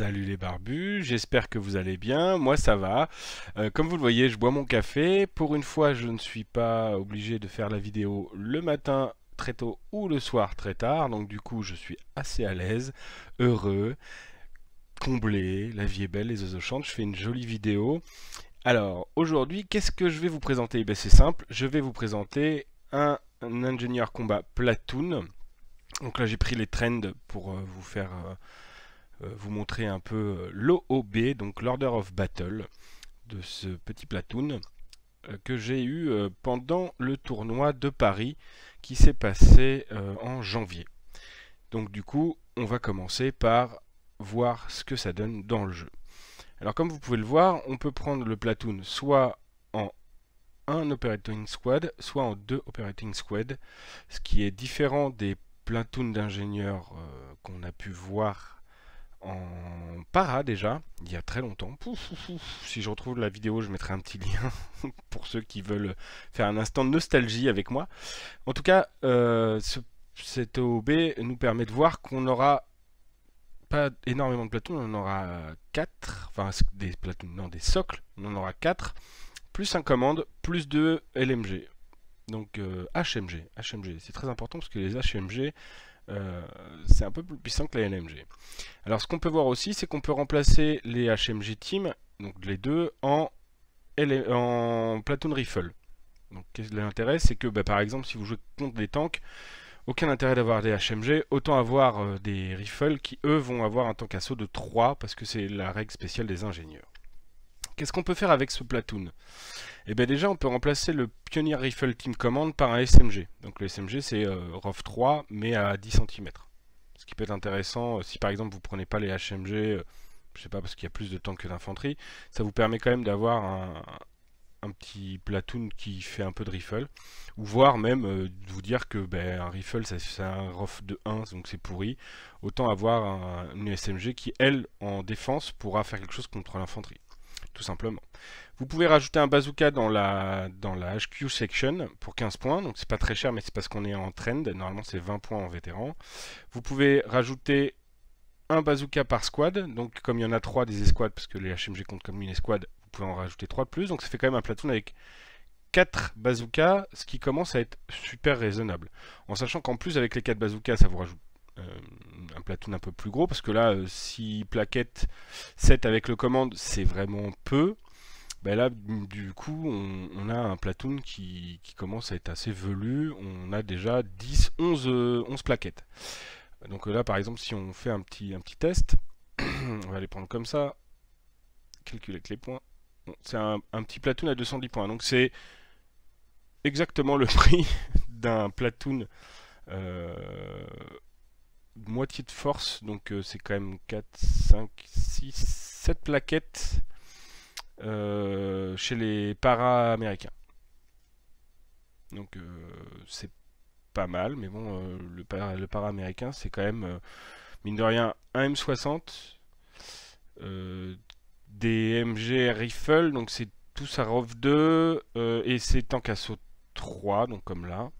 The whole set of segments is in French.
Salut les barbus, j'espère que vous allez bien, moi ça va. Euh, comme vous le voyez, je bois mon café. Pour une fois, je ne suis pas obligé de faire la vidéo le matin très tôt ou le soir très tard. Donc du coup, je suis assez à l'aise, heureux, comblé, la vie est belle, les oiseaux chantent, je fais une jolie vidéo. Alors, aujourd'hui, qu'est-ce que je vais vous présenter ben, C'est simple, je vais vous présenter un, ingénieur combat Platoon. Donc là, j'ai pris les trends pour euh, vous faire... Euh, euh, vous montrer un peu euh, l'OOB, donc l'Order of Battle, de ce petit platoon euh, que j'ai eu pendant le tournoi de Paris qui s'est passé en janvier. Donc du coup, on va commencer par voir ce que ça donne dans le jeu. Alors comme vous pouvez le voir, on peut prendre le platoon soit en un operating squad, soit en deux operating Squads, ce qui est différent des platoons d'ingénieurs qu'on a pu voir en para déjà, il y a très longtemps. Si je retrouve la vidéo, je mettrai un petit lien pour ceux qui veulent faire un instant de nostalgie avec moi. En tout cas, euh, cette ce, cet nous permet de voir qu'on aura pas énormément de plateaux on en aura 4, enfin des plateaux non des socles, on en aura 4, plus un commande, plus 2 LMG. Donc HMG, euh, HMG, c'est très important parce que les HMG, euh, c'est un peu plus puissant que la LMG. Alors ce qu'on peut voir aussi, c'est qu'on peut remplacer les HMG Team, donc les deux, en, Platoon Rifle. Donc l'intérêt, c'est que bah, par exemple, si vous jouez contre des tanks, aucun intérêt d'avoir des HMG, autant avoir euh, des rifles qui eux vont avoir un tank assaut de 3, parce que c'est la règle spéciale des ingénieurs. Qu'est-ce qu'on peut faire avec ce platoon et eh bien déjà, on peut remplacer le Pioneer Rifle Team Command par un SMG. Donc le SMG, c'est euh, Rof 3, mais à 10 cm. Ce qui peut être intéressant, euh, si par exemple vous prenez pas les HMG, euh, je sais pas, parce qu'il y a plus de tanks que d'infanterie, ça vous permet quand même d'avoir un, petit platoon qui fait un peu de rifle, ou voire même de vous dire que ben, un rifle c'est un rof de 1 donc c'est pourri, autant avoir un, une SMG qui elle en défense pourra faire quelque chose contre l'infanterie simplement. Vous pouvez rajouter un bazooka dans la, dans la HQ section pour 15 points, donc c'est pas très cher, mais c'est parce qu'on est en trend, normalement c'est 20 points en vétéran. Vous pouvez rajouter un bazooka par squad, donc comme il y en a trois des escouades, parce que les HMG comptent comme une escouade, vous pouvez en rajouter trois de plus, donc ça fait quand même un platoon avec 4 bazookas, ce qui commence à être super raisonnable. En sachant qu'en plus avec les 4 bazookas, ça vous rajoute euh, un platoon un peu plus gros, parce que là, euh, si plaquette 7 avec le commande, c'est vraiment peu. Ben là, du coup, on, a un platoon qui, commence à être assez velu. On a déjà 10, 11, 11 plaquettes. Donc euh, là, par exemple, si on fait un petit, un petit test, on va les prendre comme ça, calculer avec les points. c'est un, petit platoon à 210 points. Donc c'est exactement le prix d'un platoon moitié de force, donc euh, c'est quand même 4, 5, 6, 7 plaquettes euh, chez les para-américains. Donc euh, c'est pas mal, mais bon, le, para, le para-américain, c'est quand même, mine de rien, un M60, des MG Rifle, donc c'est tout rov 2, et c'est Tank Assaut 3, donc comme là.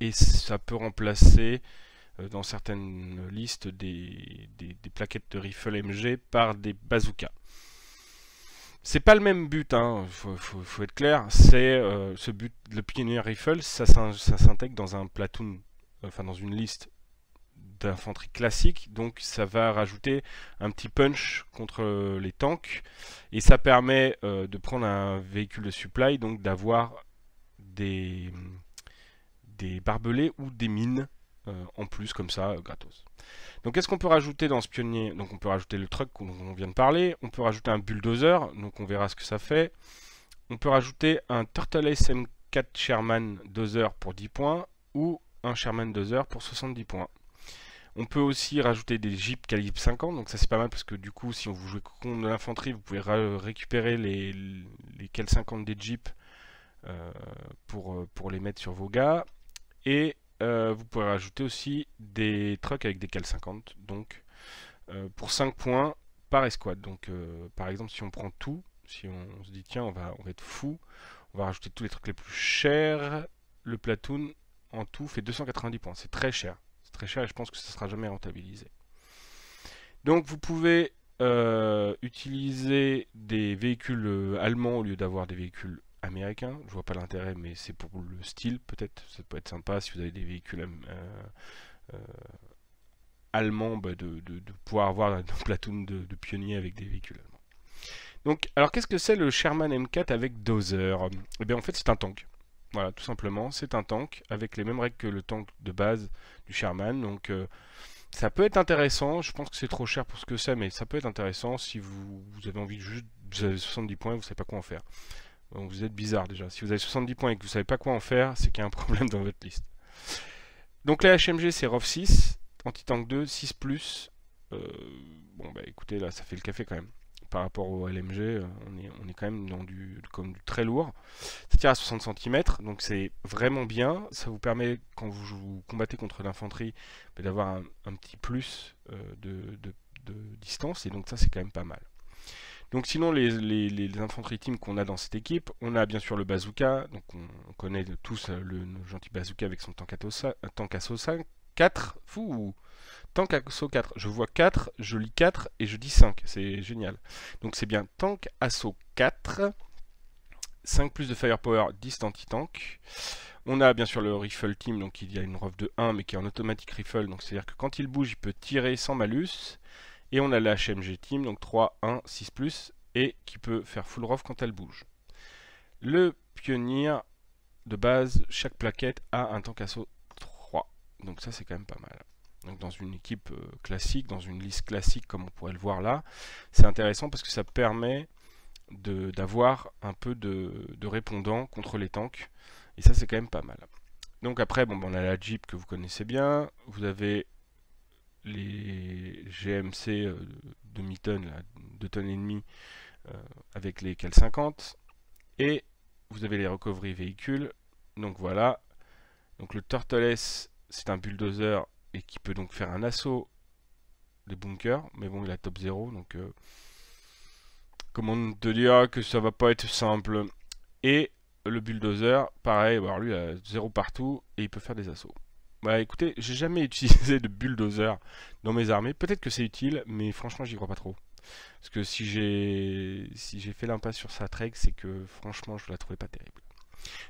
Et ça peut remplacer euh, dans certaines listes des, plaquettes de rifle MG par des bazookas. C'est pas le même but, il hein, faut, être clair, c'est euh, ce but, le Pioneer Rifle, ça, s'intègre dans un platoon, enfin dans une liste d'infanterie classique, donc ça va rajouter un petit punch contre les tanks, et ça permet euh, de prendre un véhicule de supply, donc d'avoir des barbelés ou des mines euh, en plus comme ça euh, gratos. Donc qu'est-ce qu'on peut rajouter dans ce pionnier Donc on peut rajouter le truck dont on vient de parler, on peut rajouter un bulldozer, donc on verra ce que ça fait. On peut rajouter un Turtle SM4 Sherman Dozer pour 10 points ou un Sherman Dozer pour 70 points. On peut aussi rajouter des jeeps calibre 50, donc ça c'est pas mal parce que du coup si on vous joue contre de l'infanterie, vous pouvez récupérer les, les 50 des jeeps euh, pour, pour les mettre sur vos gars. Et euh, vous pouvez rajouter aussi des trucks avec des cales 50, donc euh, pour 5 points par escouade. Donc euh, par exemple, si on prend tout, si on, se dit tiens, on va, on va être fou, on va rajouter tous les trucs les plus chers, le platoon en tout fait 290 points, c'est très cher. C'est très cher et je pense que ça ne sera jamais rentabilisé. Donc vous pouvez utiliser des véhicules allemands au lieu d'avoir des véhicules américain. Je vois pas l'intérêt, mais c'est pour le style peut-être. Ça peut être sympa si vous avez des véhicules euh, euh, allemands bah, de, pouvoir avoir un platoon de, pionniers avec des véhicules allemands. Donc, alors qu'est-ce que c'est le Sherman M4 avec Dozer et eh bien, en fait, c'est un tank. Voilà, tout simplement, c'est un tank avec les mêmes règles que le tank de base du Sherman. Donc, euh, ça peut être intéressant. Je pense que c'est trop cher pour ce que c'est, mais ça peut être intéressant si vous, avez envie de juste. 70 points vous savez pas quoi en faire. Donc vous êtes bizarre déjà. Si vous avez 70 points et que vous ne savez pas quoi en faire, c'est qu'il y a un problème dans votre liste. Donc la HMG c'est ROV 6, anti-tank 2, 6 euh, bon bah écoutez là ça fait le café quand même. Par rapport au LMG, euh, on est, on est quand même dans du, comme du très lourd. Ça tire à 60 cm, donc c'est vraiment bien. Ça vous permet, quand vous, vous combattez contre l'infanterie, bah, d'avoir un, petit plus euh, de distance. Et donc ça, c'est quand même pas mal. Donc sinon, les, les, infanteries team qu'on a dans cette équipe, on a bien sûr le bazooka, donc on, connaît tous euh, le, gentil bazooka avec son tank assaut 5, 4, fou Tank assaut 4, je vois 4, je lis 4 et je dis 5, c'est génial. Donc c'est bien tank assaut 4, 5 plus de firepower, 10 anti-tank. On a bien sûr le rifle team, donc il y a une rove de 1 mais qui est en automatique rifle, donc c'est-à-dire que quand il bouge, il peut tirer sans malus. Et on a la HMG Team, donc 3, 1, 6 et qui peut faire full rough quand elle bouge. Le pionnier de base, chaque plaquette a un tank assaut 3. Donc ça c'est quand même pas mal. Donc dans une équipe euh, classique, dans une liste classique comme on pourrait le voir là, c'est intéressant parce que ça permet d'avoir un peu de, de répondants contre les tanks. Et ça c'est quand même pas mal. Donc après, bon, ben, on a la Jeep que vous connaissez bien. Vous avez les GMC euh, de demi tonnes 2 tonnes et demie, avec les CAL50. Et vous avez les recovery véhicules. Donc voilà. Donc le Turtles c'est un bulldozer et qui peut donc faire un assaut des bunkers. Mais bon, il a top 0, donc euh, comment te dire que ça va pas être simple. Et le bulldozer, pareil, bah, alors lui a 0 partout et il peut faire des assauts. Bah écoutez, j'ai jamais utilisé de bulldozer dans mes armées. Peut-être que c'est utile, mais franchement, j'y crois pas trop. Parce que si j'ai si j'ai fait l'impasse sur sa trek, c'est que franchement, je la trouvais pas terrible.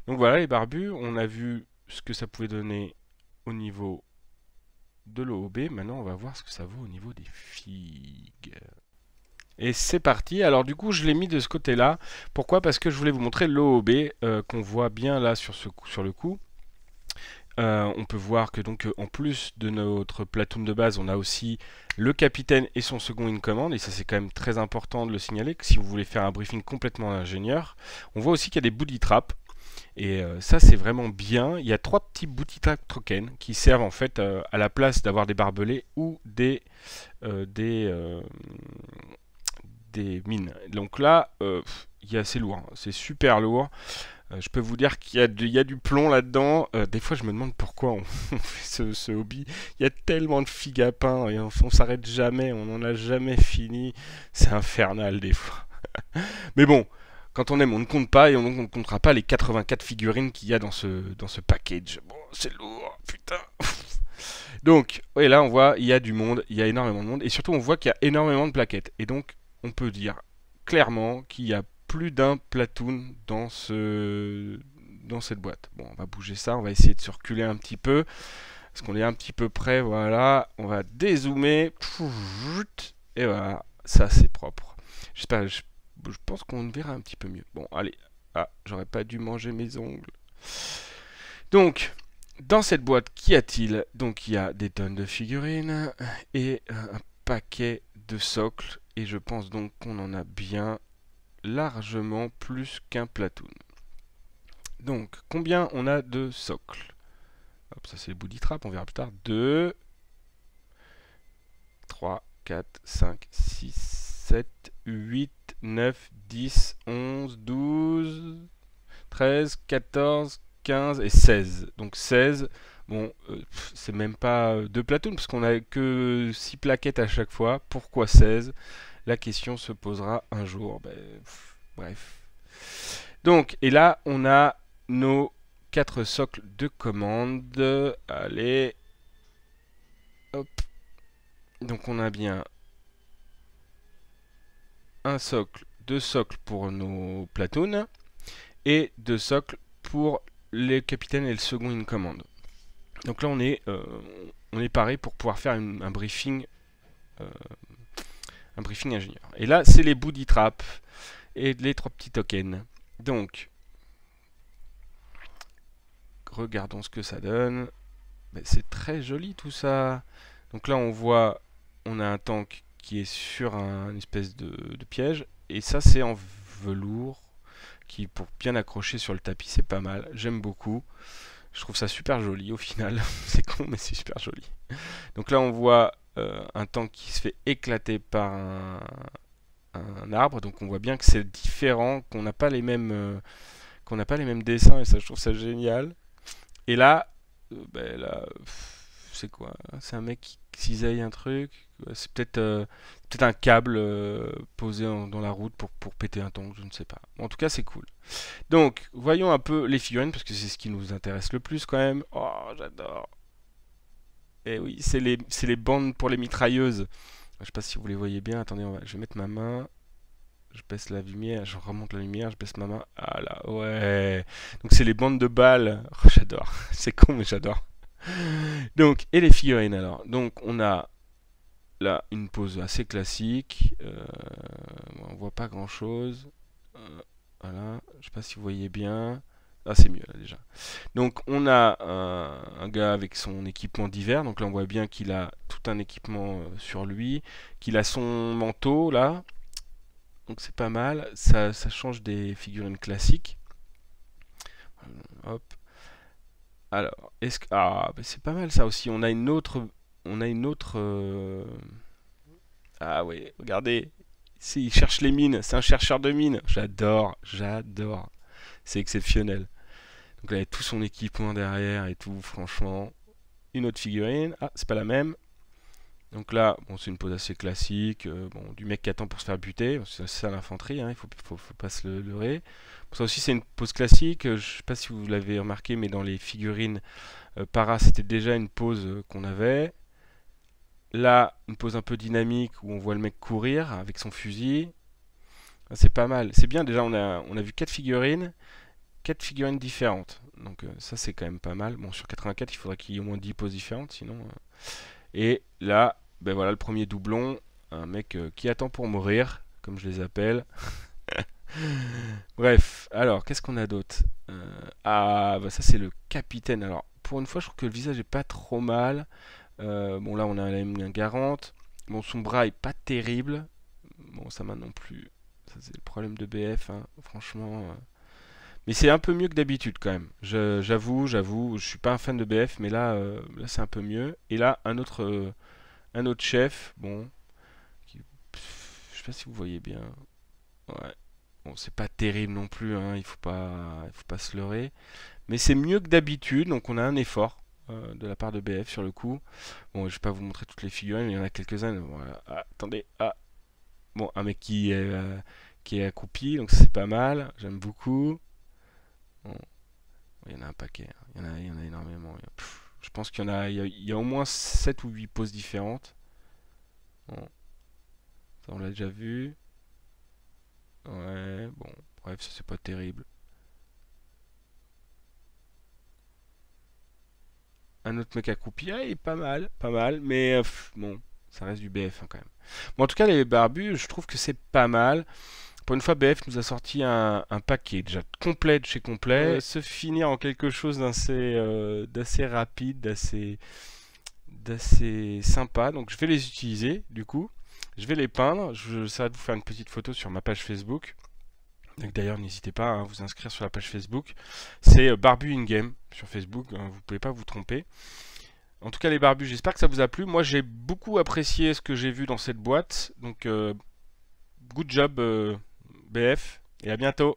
Donc voilà, les barbus, on a vu ce que ça pouvait donner au niveau de l'OOB. Maintenant, on va voir ce que ça vaut au niveau des figues. Et c'est parti. Alors du coup, je l'ai mis de ce côté-là. Pourquoi Parce que je voulais vous montrer l'OOB euh, qu'on voit bien là sur, ce, sur le coup. Euh, on peut voir que donc euh, en plus de notre platoon de base, on a aussi le capitaine et son second in command, et ça c'est quand même très important de le signaler, que si vous voulez faire un briefing complètement ingénieur, on voit aussi qu'il y a des booty traps, et euh, ça c'est vraiment bien, il y a trois petits booty traps troken qui servent en fait à la place d'avoir des barbelés ou des, des, des mines. Donc là, il assez lourd, hein. c'est super lourd. Euh, je peux vous dire qu'il y, a du plomb là-dedans. Euh, des fois, je me demande pourquoi on, fait ce, hobby. Il y a tellement de figues à pain et on, ne s'arrête jamais, on n'en a jamais fini. C'est infernal des fois. Mais bon, quand on aime, on ne compte pas et on ne comptera pas les 84 figurines qu'il y a dans ce, dans ce package. Bon, c'est lourd, putain. donc, et là, on voit, il y a du monde, il y a énormément de monde et surtout, on voit qu'il y a énormément de plaquettes. Et donc, on peut dire clairement qu'il y a plus d'un platoon dans, ce, dans cette boîte. Bon, on va bouger ça, on va essayer de circuler un petit peu. Parce qu'on est un petit peu près, voilà. On va dézoomer. Et voilà, ça c'est propre. J'espère, je, je, pense qu'on verra un petit peu mieux. Bon, allez. Ah, j'aurais pas dû manger mes ongles. Donc, dans cette boîte, qu'y a-t-il Donc, il y a des tonnes de figurines et un paquet de socles. Et je pense donc qu'on en a bien largement plus qu'un platoon. Donc, combien on a de socles ça c'est le bout trap, on verra plus tard. 2, 3, 4, 5, 6, 7, 8, 9, 10, 11, 12, 13, 14, 15 et 16. Donc 16, bon, euh, c'est même pas euh, deux platoons, parce qu'on a que 6 plaquettes à chaque fois. Pourquoi 16 la question se posera un jour. Ben, bref. Donc, et là, on a nos quatre socles de commande Allez. Hop. Donc, on a bien un socle, deux socles pour nos platoons et deux socles pour les capitaines et le second in commande Donc là, on est, euh, on est paré pour pouvoir faire un briefing euh, un briefing ingénieur. Et là, c'est les bouts traps et les trois petits tokens. Donc, regardons ce que ça donne. Mais ben, c'est très joli tout ça. Donc là, on voit, on a un tank qui est sur un, une espèce de, de piège. Et ça, c'est en velours qui, pour bien accrocher sur le tapis, c'est pas mal. J'aime beaucoup. Je trouve ça super joli au final. c'est con, mais c'est super joli. Donc là, on voit euh, un tank qui se fait éclater par un, arbre. Donc on voit bien que c'est différent, qu'on n'a pas les mêmes euh, qu'on n'a pas les mêmes dessins et ça je trouve ça génial. Et là, euh, ben là c'est quoi C'est un mec qui cisaille un truc. C'est peut-être un câble posé dans la route pour, pour péter un tank, je ne sais pas. En tout cas, c'est cool. Donc, voyons un peu les figurines parce que c'est ce qui nous intéresse le plus quand même. Oh, j'adore. Eh oui, c'est les, bandes pour les mitrailleuses. Je sais pas si vous les voyez bien. Attendez, je vais mettre ma main. Je baisse la lumière, je remonte la lumière, je baisse ma main. Ah là, ouais. Donc c'est les bandes de balles. Oh, j'adore. C'est con, mais j'adore. Donc, et les figurines alors. Donc on a là une pose assez classique. On euh, on voit pas grand chose. Euh, voilà, je sais pas si vous voyez bien. Ah, c'est mieux là déjà. Donc on a un, gars avec son équipement d'hiver. Donc là on voit bien qu'il a tout un équipement euh, sur lui, qu'il a son manteau là. Donc c'est pas mal. Ça, change des figurines classiques. Hop. Alors, est-ce que ah bah, c'est pas mal ça aussi. On a une autre, on a une autre. Euh, ah oui, regardez. Ici, il cherche les mines, c'est un chercheur de mines. J'adore, j'adore. C'est exceptionnel. Donc là, avec tout son équipement derrière et tout, franchement, une autre figurine. Ah, c'est pas la même. Donc là, bon, c'est une pose assez classique, euh, bon, du mec qui attend pour se faire buter, c'est ça l'infanterie, hein, il faut, faut, pas se le leurrer. ça aussi, c'est une pose classique, euh, Je ne sais pas si vous l'avez remarqué, mais dans les figurines euh, para, c'était déjà une pose qu'on avait. Là, une pose un peu dynamique où on voit le mec courir avec son fusil. Ah, c'est pas mal, c'est bien déjà, on a, on a vu 4 figurines, 4 figurines différentes. Donc euh, ça c'est quand même pas mal. Bon sur 84 il faudrait qu'il y ait au moins 10 poses différentes sinon. Euh. Et là, ben voilà le premier doublon, un mec euh, qui attend pour mourir, comme je les appelle. Bref, alors qu'est-ce qu'on a d'autre Ah bah ça c'est le capitaine. Alors pour une fois je trouve que le visage est pas trop mal. bon là on a un garante. Bon son bras est pas terrible. Bon ça m'a non plus. Ça c'est le problème de BF, hein. franchement. Mais c'est un peu mieux que d'habitude quand même. J'avoue, j'avoue, je suis pas un fan de BF, mais euh, là, c'est un peu mieux. Et là, un autre, euh, un autre chef, bon, qui, je sais pas si vous voyez bien. Ouais. Bon, c'est pas terrible non plus, hein, il faut pas, il faut pas se leurrer. Mais c'est mieux que d'habitude, donc on a un effort euh, de la part de BF sur le coup. Bon, je vais pas vous montrer toutes les figurines, mais il y en a quelques-unes. Ah, attendez, ah, bon, un mec qui qui est accroupi, donc c'est pas mal, j'aime beaucoup. Il y en a un paquet. Hein. Il, y en a, énormément. je pense qu'il y en a, il y au moins 7 ou 8 poses différentes. Ça, on l'a déjà vu. Ouais, bon. Bref, ça, c'est pas terrible. Un autre mec à il est pas mal, pas mal, mais euh, bon, ça reste du BF quand même. Bon, en tout cas, les barbus, je trouve que c'est pas mal. Pour une fois, BF nous a sorti un, paquet déjà complet de chez complet. Se finir en quelque chose d'assez euh, rapide, d'assez sympa. Donc je vais les utiliser du coup. Je vais les peindre. Je ça de vous faire une petite photo sur ma page Facebook. D'ailleurs, n'hésitez pas hein, à vous inscrire sur la page Facebook. C'est euh, Barbu In Game sur Facebook. Hein, vous ne pouvez pas vous tromper. En tout cas, les barbus, j'espère que ça vous a plu. Moi, j'ai beaucoup apprécié ce que j'ai vu dans cette boîte. Donc, euh, good job. BF et à bientôt